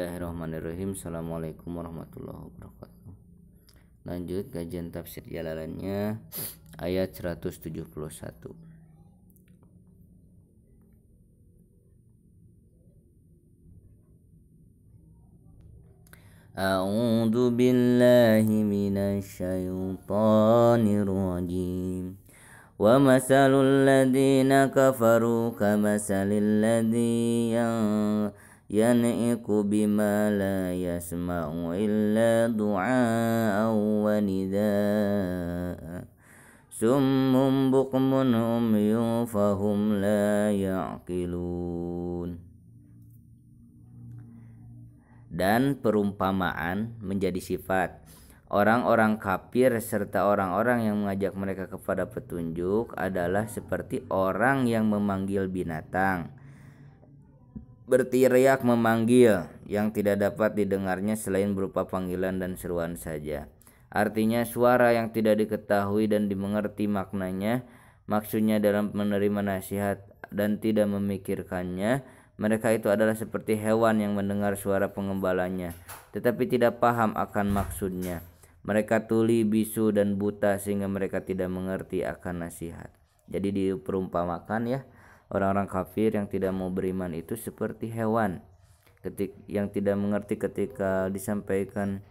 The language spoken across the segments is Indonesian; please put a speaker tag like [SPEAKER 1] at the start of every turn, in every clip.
[SPEAKER 1] Bismillahirrahmanirrahim Assalamualaikum warahmatullahi wabarakatuh Lanjut kajian tafsir jalalannya Ayat 171 A'udzu billahi minasy syaithanir rajim ومثل الذين كفروا كمثل الذي ينفق ينئك بما لا يسمع إلا دعاء ونداء سم بقم عمي فهم لا يعقلون dan perumpamaan menjadi sifat Orang-orang kafir serta orang-orang yang mengajak mereka kepada petunjuk adalah seperti orang yang memanggil binatang berteriak memanggil yang tidak dapat didengarnya selain berupa panggilan dan seruan saja. Artinya suara yang tidak diketahui dan dimengerti maknanya, maksudnya dalam menerima nasihat dan tidak memikirkannya, mereka itu adalah seperti hewan yang mendengar suara pengembalanya, tetapi tidak paham akan maksudnya. Mereka tuli, bisu, dan buta sehingga mereka tidak mengerti akan nasihat. Jadi diperumpamakan ya, Orang-orang kafir yang tidak mau beriman itu seperti hewan ketik yang tidak mengerti ketika disampaikan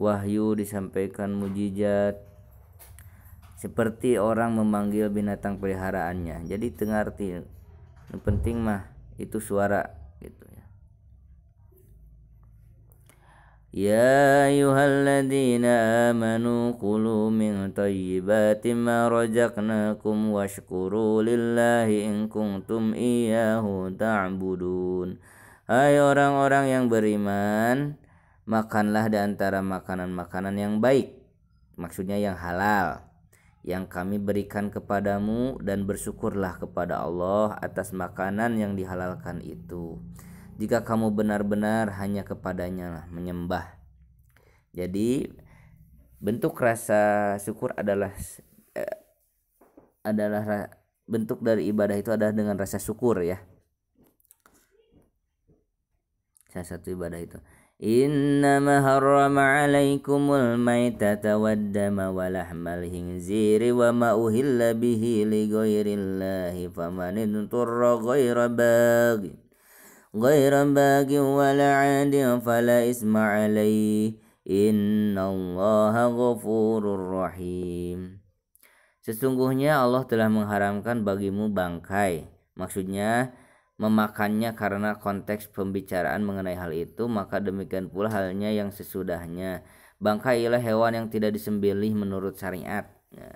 [SPEAKER 1] wahyu, disampaikan mujizat seperti orang memanggil binatang peliharaannya. Jadi tengarti. Yang penting mah itu suara gitu ya. يا أيها الذين آمنوا كلوا من طيبات ما رزقناكم واشكروا لله إن كنتم إياه تعبدون Hai orang-orang yang beriman Makanlah di antara makanan-makanan yang baik Maksudnya yang halal Yang kami berikan kepadamu Dan bersyukurlah kepada Allah Atas makanan yang dihalalkan itu jika kamu benar-benar hanya kepadanya lah, menyembah. Jadi bentuk rasa syukur adalah eh, adalah bentuk dari ibadah itu adalah dengan rasa syukur ya. Salah satu ibadah itu. إنما حرم عليكم الميتة والدم ولحم الخنزير وما أهل به لغير الله فمن اضطر غير باغٍ غير باغ ولا عاد فلا إثم عليه إن الله غفور رحيم Sesungguhnya Allah telah mengharamkan bagimu bangkai Maksudnya memakannya karena konteks pembicaraan mengenai hal itu Maka demikian pula halnya yang sesudahnya Bangkai ialah hewan yang tidak disembelih menurut syariat ya.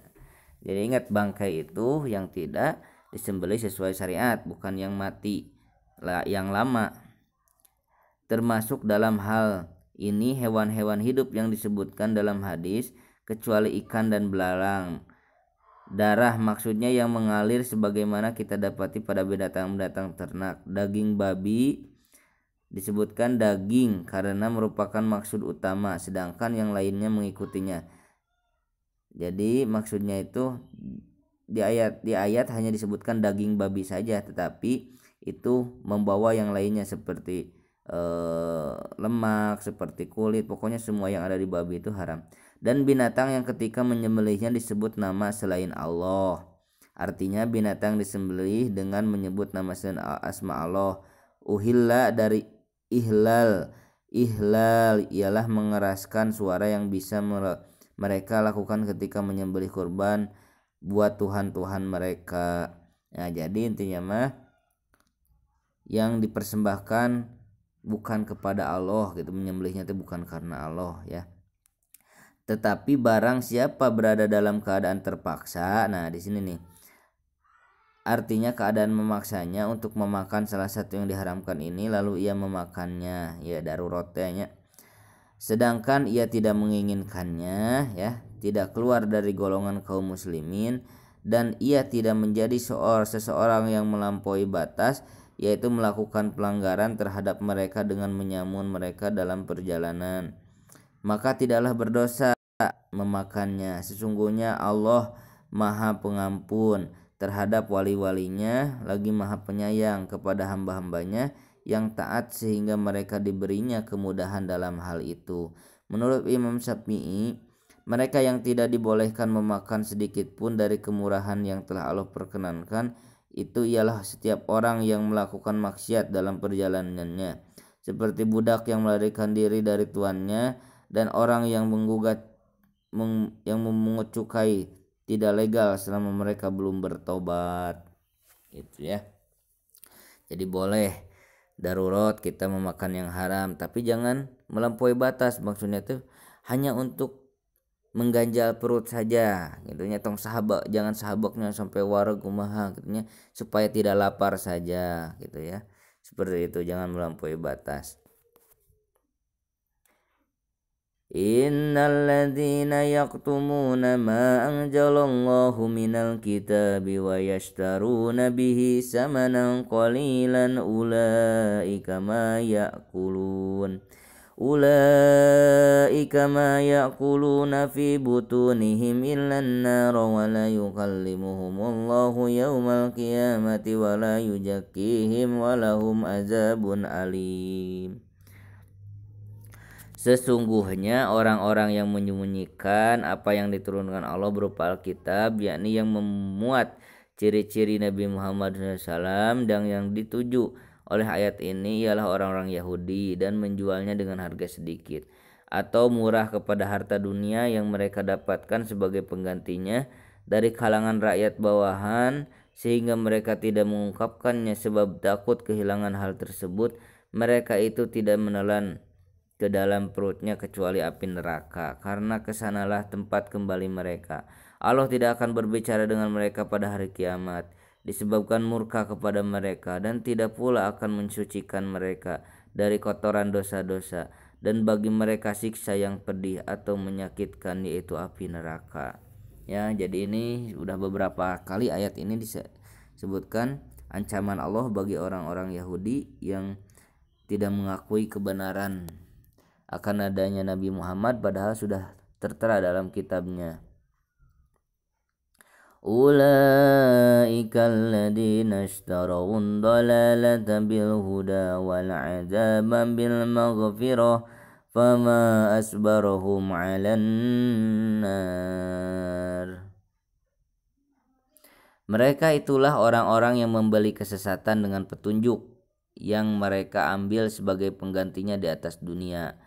[SPEAKER 1] Jadi ingat bangkai itu yang tidak disembelih sesuai syariat bukan yang mati yang lama. Termasuk dalam hal ini hewan-hewan hidup yang disebutkan dalam hadis kecuali ikan dan belalang. Darah maksudnya yang mengalir sebagaimana kita dapati pada binatang-binatang ternak. Daging babi disebutkan daging karena merupakan maksud utama sedangkan yang lainnya mengikutinya. Jadi maksudnya itu di ayat di ayat hanya disebutkan daging babi saja tetapi itu membawa yang lainnya seperti e, lemak, seperti kulit, pokoknya semua yang ada di babi itu haram. Dan binatang yang ketika menyembelihnya disebut nama selain Allah. Artinya binatang disembelih dengan menyebut nama selain asma Allah. Uhilla dari ihlal. Ihlal ialah mengeraskan suara yang bisa mereka lakukan ketika menyembelih kurban buat Tuhan-Tuhan mereka. Nah, jadi intinya mah yang dipersembahkan bukan kepada Allah gitu menyembelihnya itu bukan karena Allah ya tetapi barang siapa berada dalam keadaan terpaksa nah di sini nih artinya keadaan memaksanya untuk memakan salah satu yang diharamkan ini lalu ia memakannya ya daruratnya sedangkan ia tidak menginginkannya ya tidak keluar dari golongan kaum muslimin dan ia tidak menjadi seorang seseorang yang melampaui batas yaitu melakukan pelanggaran terhadap mereka dengan menyamun mereka dalam perjalanan maka tidaklah berdosa memakannya sesungguhnya Allah Maha Pengampun terhadap wali-walinya lagi Maha Penyayang kepada hamba-hambanya yang taat sehingga mereka diberinya kemudahan dalam hal itu menurut Imam Syafi'i mereka yang tidak dibolehkan memakan sedikit pun dari kemurahan yang telah Allah perkenankan itu ialah setiap orang yang melakukan maksiat dalam perjalanannya, seperti budak yang melarikan diri dari tuannya dan orang yang menggugat meng, yang memungut cukai tidak legal selama mereka belum bertobat. Gitu ya. Jadi boleh darurat kita memakan yang haram, tapi jangan melampaui batas maksudnya itu hanya untuk mengganjal perut saja gitu ya tong sahabat jangan sahabatnya sampai warung kumaha gitu ya supaya tidak lapar saja gitu ya seperti itu jangan melampaui batas Innalladzina yaktumuna ma anjalallahu minal kitabi wa yashtaruna bihi samanan qalilan ulaika ma yakulun أولئك ما يأكلون في بطونهم إلا النار ولا يكلمهم الله يوم القيامة ولا يزكيهم ولهم عذاب أليم Sesungguhnya orang-orang yang menyembunyikan apa yang diturunkan Allah berupa Alkitab yakni yang memuat ciri-ciri Nabi Muhammad SAW dan yang dituju oleh ayat ini ialah orang-orang Yahudi dan menjualnya dengan harga sedikit atau murah kepada harta dunia yang mereka dapatkan sebagai penggantinya dari kalangan rakyat bawahan sehingga mereka tidak mengungkapkannya sebab takut kehilangan hal tersebut mereka itu tidak menelan ke dalam perutnya kecuali api neraka karena kesanalah tempat kembali mereka Allah tidak akan berbicara dengan mereka pada hari kiamat disebabkan murka kepada mereka dan tidak pula akan mensucikan mereka dari kotoran dosa-dosa dan bagi mereka siksa yang pedih atau menyakitkan yaitu api neraka. Ya, jadi ini sudah beberapa kali ayat ini disebutkan ancaman Allah bagi orang-orang Yahudi yang tidak mengakui kebenaran akan adanya Nabi Muhammad padahal sudah tertera dalam kitabnya أولئك الذين اشتروا الضلالة بالهدى والعذاب بالمغفرة فما أسبرهم على النار Mereka itulah orang-orang yang membeli kesesatan dengan petunjuk yang mereka ambil sebagai penggantinya di atas dunia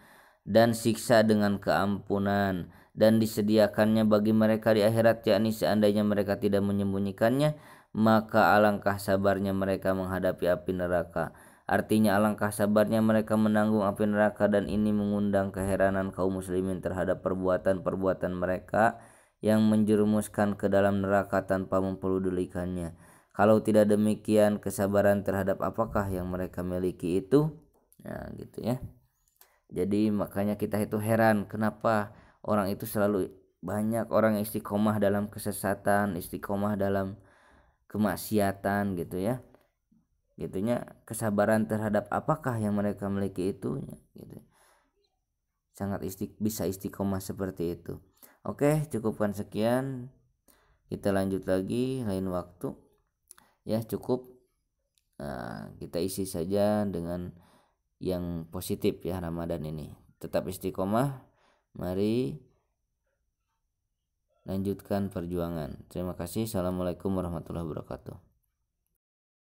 [SPEAKER 1] dan siksa dengan keampunan dan disediakannya bagi mereka di akhirat yakni seandainya mereka tidak menyembunyikannya maka alangkah sabarnya mereka menghadapi api neraka artinya alangkah sabarnya mereka menanggung api neraka dan ini mengundang keheranan kaum muslimin terhadap perbuatan-perbuatan mereka yang menjerumuskan ke dalam neraka tanpa mempeludulikannya kalau tidak demikian kesabaran terhadap apakah yang mereka miliki itu nah gitu ya jadi makanya kita itu heran kenapa orang itu selalu banyak orang yang istiqomah dalam kesesatan, istiqomah dalam kemaksiatan gitu ya. Gitunya kesabaran terhadap apakah yang mereka miliki itu gitu. Sangat istiq bisa istiqomah seperti itu. Oke, cukupkan sekian. Kita lanjut lagi lain waktu. Ya, cukup. Nah, kita isi saja dengan yang positif ya Ramadan ini. Tetap istiqomah Mari lanjutkan perjuangan. Terima kasih. Assalamualaikum warahmatullahi wabarakatuh.